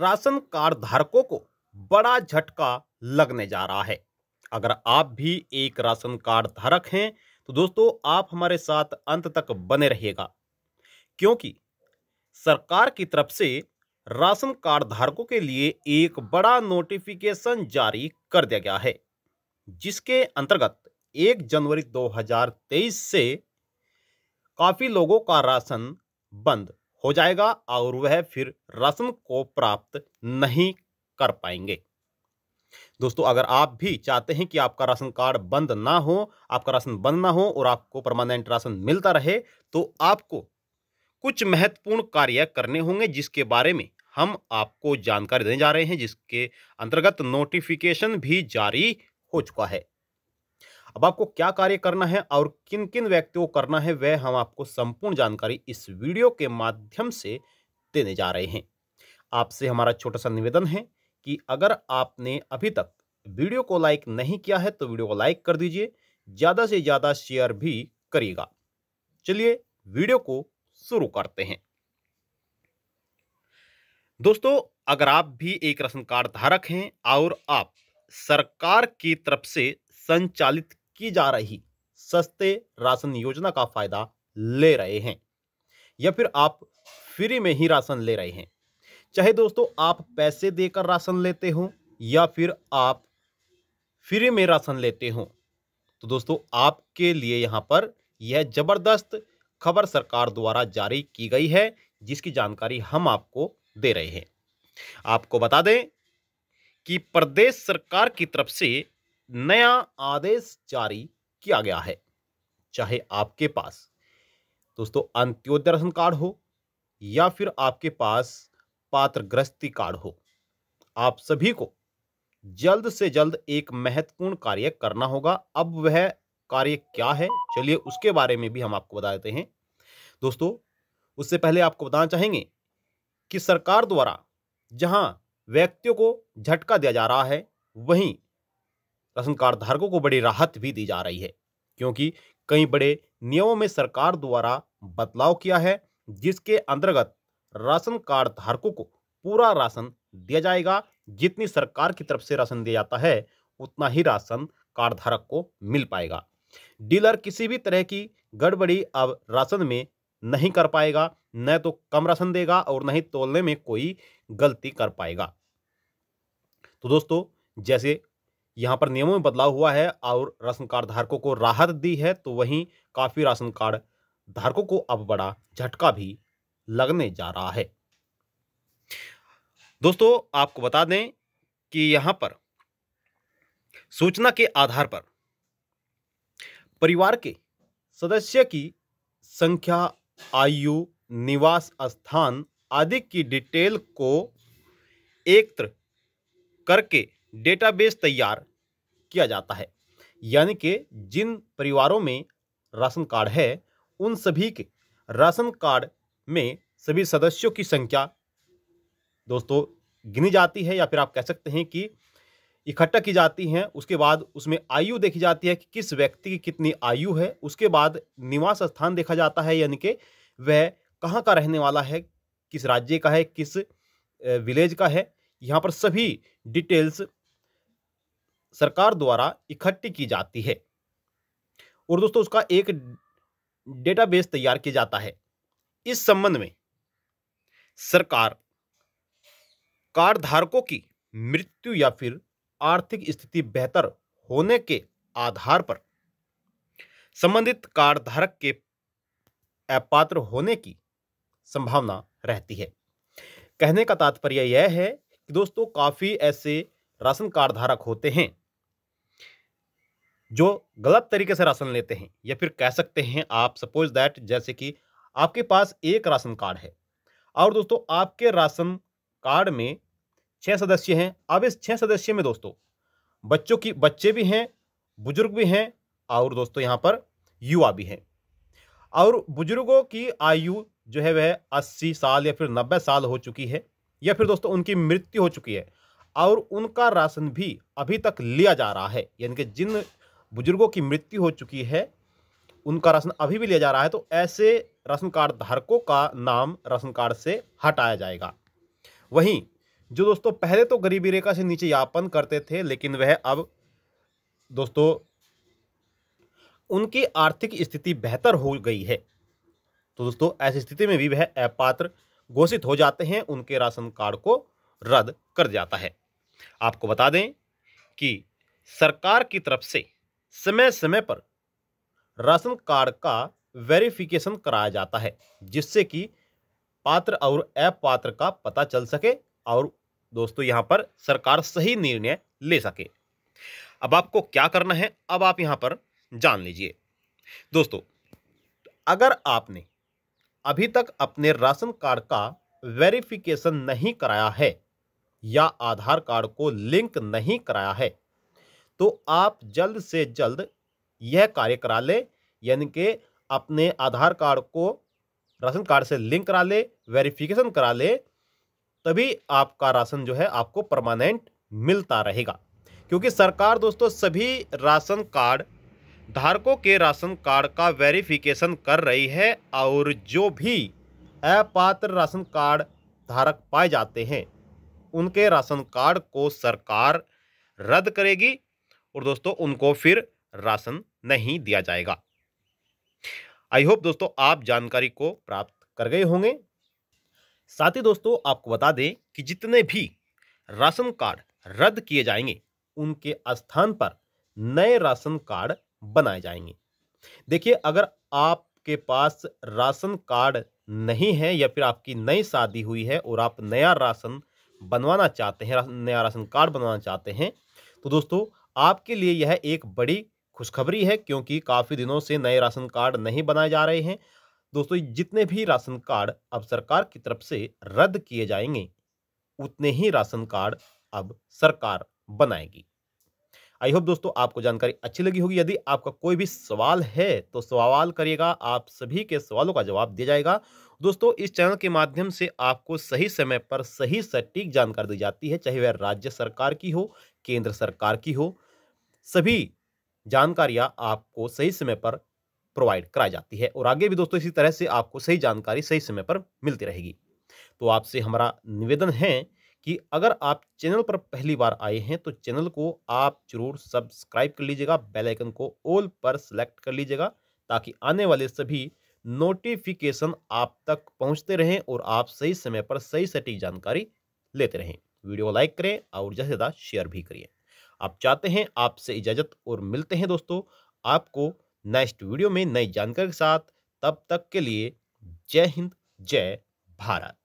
ration card धारकों को बड़ा झटका लगने जा रहा है अगर आप भी एक राशन कार्ड धारक हैं तो दोस्तों आप हमारे साथ अंत तक बने रहिएगा क्योंकि सरकार की तरफ से राशन कार्ड धारकों के लिए एक बड़ा नोटिफिकेशन जारी कर दिया गया है जिसके अंतर्गत 1 जनवरी 2023 से काफ़ी लोगों का राशन बंद हो जाएगा और वह फिर रस्म को प्राप्त नहीं कर पाएंगे दोस्तों अगर आप भी चाहते हैं कि आपका राशन कार्ड बंद ना हो आपका राशन बंद ना हो और आपको परमानेंट राशन मिलता रहे तो आपको कुछ महत्वपूर्ण कार्य करने होंगे जिसके बारे में हम आपको जानकारी देने जा रहे हैं जिसके अंतर्गत नोटिफिकेशन भी जारी हो चुका है अब आपको क्या कार्य करना है और किन किन व्यक्तियों को करना है वह हम आपको संपूर्ण जानकारी इस वीडियो के माध्यम से देने जा रहे हैं आपसे हमारा छोटा सा निवेदन है कि अगर आपने अभी तक वीडियो को लाइक नहीं किया है तो वीडियो को लाइक कर दीजिए ज़्यादा से ज़्यादा शेयर भी करिएगा चलिए वीडियो को शुरू करते हैं दोस्तों अगर आप भी एक राशन कार्ड धारक हैं और आप सरकार की तरफ से संचालित की जा रही सस्ते राशन योजना का फायदा ले रहे हैं या फिर आप फ्री में ही राशन ले रहे हैं चाहे दोस्तों आप पैसे देकर राशन लेते हो या फिर आप फ्री में राशन लेते हो तो दोस्तों आपके लिए यहां पर यह जबरदस्त खबर सरकार द्वारा जारी की गई है जिसकी जानकारी हम आपको दे रहे हैं आपको बता दें कि प्रदेश सरकार की तरफ से नया आदेश जारी किया गया है चाहे आपके पास दोस्तों अंत्योदय राशन कार्ड हो या फिर आपके पास पात्र ग्रस्ती कार्ड हो आप सभी को जल्द से जल्द एक महत्वपूर्ण कार्य करना होगा अब वह कार्य क्या है चलिए उसके बारे में भी हम आपको बता देते हैं दोस्तों उससे पहले आपको बताना चाहेंगे कि सरकार द्वारा जहां व्यक्तियों को झटका दिया जा रहा है वहीं राशन कार्ड धारकों को बड़ी राहत भी दी जा रही है क्योंकि कई बड़े नियमों में सरकार द्वारा बदलाव किया है जिसके अंतर्गत राशन कार्ड धारकों को पूरा राशन दिया जाएगा जितनी सरकार की तरफ से राशन दिया जाता है उतना ही राशन कार्ड धारक को मिल पाएगा डीलर किसी भी तरह की गड़बड़ी अब राशन में नहीं कर पाएगा न तो कम राशन देगा और न ही तोलने में कोई गलती कर पाएगा तो दोस्तों जैसे यहाँ पर नियमों में बदलाव हुआ है और राशन कार्ड धारकों को राहत दी है तो वहीं काफ़ी राशन कार्ड धारकों को अब बड़ा झटका भी लगने जा रहा है दोस्तों आपको बता दें कि यहाँ पर सूचना के आधार पर परिवार के सदस्य की संख्या आयु निवास स्थान आदि की डिटेल को एकत्र करके डेटाबेस तैयार किया जाता है यानी कि जिन परिवारों में राशन कार्ड है उन सभी के राशन कार्ड में सभी सदस्यों की संख्या दोस्तों गिनी जाती है या फिर आप कह सकते हैं कि इकट्ठा की जाती है उसके बाद उसमें आयु देखी जाती है कि किस व्यक्ति की कितनी आयु है उसके बाद निवास स्थान देखा जाता है यानी कि वह कहाँ का रहने वाला है किस राज्य का है किस विलेज का है यहाँ पर सभी डिटेल्स सरकार द्वारा इकट्ठी की जाती है और दोस्तों उसका एक डेटाबेस तैयार किया जाता है इस संबंध में सरकार कार्ड धारकों की मृत्यु या फिर आर्थिक स्थिति बेहतर होने के आधार पर संबंधित कार्ड धारक के अपात्र होने की संभावना रहती है कहने का तात्पर्य यह है कि दोस्तों काफ़ी ऐसे राशन कार्ड धारक होते हैं जो गलत तरीके से राशन लेते हैं या फिर कह सकते हैं आप सपोज दैट जैसे कि आपके पास एक राशन कार्ड है और दोस्तों आपके राशन कार्ड में छः सदस्य हैं अब इस छः सदस्य में दोस्तों बच्चों की बच्चे भी हैं बुजुर्ग भी हैं और दोस्तों यहाँ पर युवा भी हैं और बुजुर्गों की आयु जो है वह अस्सी साल या फिर नब्बे साल हो चुकी है या फिर दोस्तों उनकी मृत्यु हो चुकी है और उनका राशन भी अभी तक लिया जा रहा है यानी कि जिन बुजुर्गों की मृत्यु हो चुकी है उनका राशन अभी भी लिया जा रहा है तो ऐसे राशन कार्ड धारकों का नाम राशन कार्ड से हटाया जाएगा वहीं जो दोस्तों पहले तो गरीबी रेखा से नीचे यापन करते थे लेकिन वह अब दोस्तों उनकी आर्थिक स्थिति बेहतर हो गई है तो दोस्तों ऐसी स्थिति में भी वह अपात्र घोषित हो जाते हैं उनके राशन कार्ड को रद्द कर जाता है आपको बता दें कि सरकार की तरफ से समय समय पर राशन कार्ड का वेरिफिकेशन कराया जाता है जिससे कि पात्र और अपात्र का पता चल सके और दोस्तों यहाँ पर सरकार सही निर्णय ले सके अब आपको क्या करना है अब आप यहाँ पर जान लीजिए दोस्तों अगर आपने अभी तक अपने राशन कार्ड का वेरिफिकेशन नहीं कराया है या आधार कार्ड को लिंक नहीं कराया है तो आप जल्द से जल्द यह कार्य करा लें यानी कि अपने आधार कार्ड को राशन कार्ड से लिंक करा लें वेरिफिकेशन करा लें तभी आपका राशन जो है आपको परमानेंट मिलता रहेगा क्योंकि सरकार दोस्तों सभी राशन कार्ड धारकों के राशन कार्ड का वेरिफिकेशन कर रही है और जो भी अपात्र राशन कार्ड धारक पाए जाते हैं उनके राशन कार्ड को सरकार रद्द करेगी और दोस्तों उनको फिर राशन नहीं दिया जाएगा आई होप दोस्तों आप जानकारी को प्राप्त कर गए होंगे साथ ही दोस्तों आपको बता दें कि जितने भी राशन कार्ड रद्द किए जाएंगे उनके स्थान पर नए राशन कार्ड बनाए जाएंगे देखिए अगर आपके पास राशन कार्ड नहीं है या फिर आपकी नई शादी हुई है और आप नया राशन बनवाना चाहते हैं नया राशन कार्ड बनवाना चाहते हैं तो दोस्तों आपके लिए यह एक बड़ी खुशखबरी है क्योंकि काफ़ी दिनों से नए राशन कार्ड नहीं बनाए जा रहे हैं दोस्तों जितने भी राशन कार्ड अब सरकार की तरफ से रद्द किए जाएंगे उतने ही राशन कार्ड अब सरकार बनाएगी आई होप दोस्तों आपको जानकारी अच्छी लगी होगी यदि आपका कोई भी सवाल है तो सवाल करिएगा आप सभी के सवालों का जवाब दिया जाएगा दोस्तों इस चैनल के माध्यम से आपको सही समय पर सही सटीक जानकारी दी जाती है चाहे वह राज्य सरकार की हो केंद्र सरकार की हो सभी जानकारियां आपको सही समय पर प्रोवाइड कराई जाती है और आगे भी दोस्तों इसी तरह से आपको सही जानकारी सही समय पर मिलती रहेगी तो आपसे हमारा निवेदन है कि अगर आप चैनल पर पहली बार आए हैं तो चैनल को आप जरूर सब्सक्राइब कर लीजिएगा बेल आइकन को ऑल पर सेलेक्ट कर लीजिएगा ताकि आने वाले सभी नोटिफिकेशन आप तक पहुंचते रहें और आप सही समय पर सही सटीक जानकारी लेते रहें वीडियो को लाइक करें और ज़्यादा से ज़्यादा शेयर भी करिए आप चाहते हैं आपसे इजाज़त और मिलते हैं दोस्तों आपको नेक्स्ट वीडियो में नई जानकारी के साथ तब तक के लिए जय हिंद जय भारत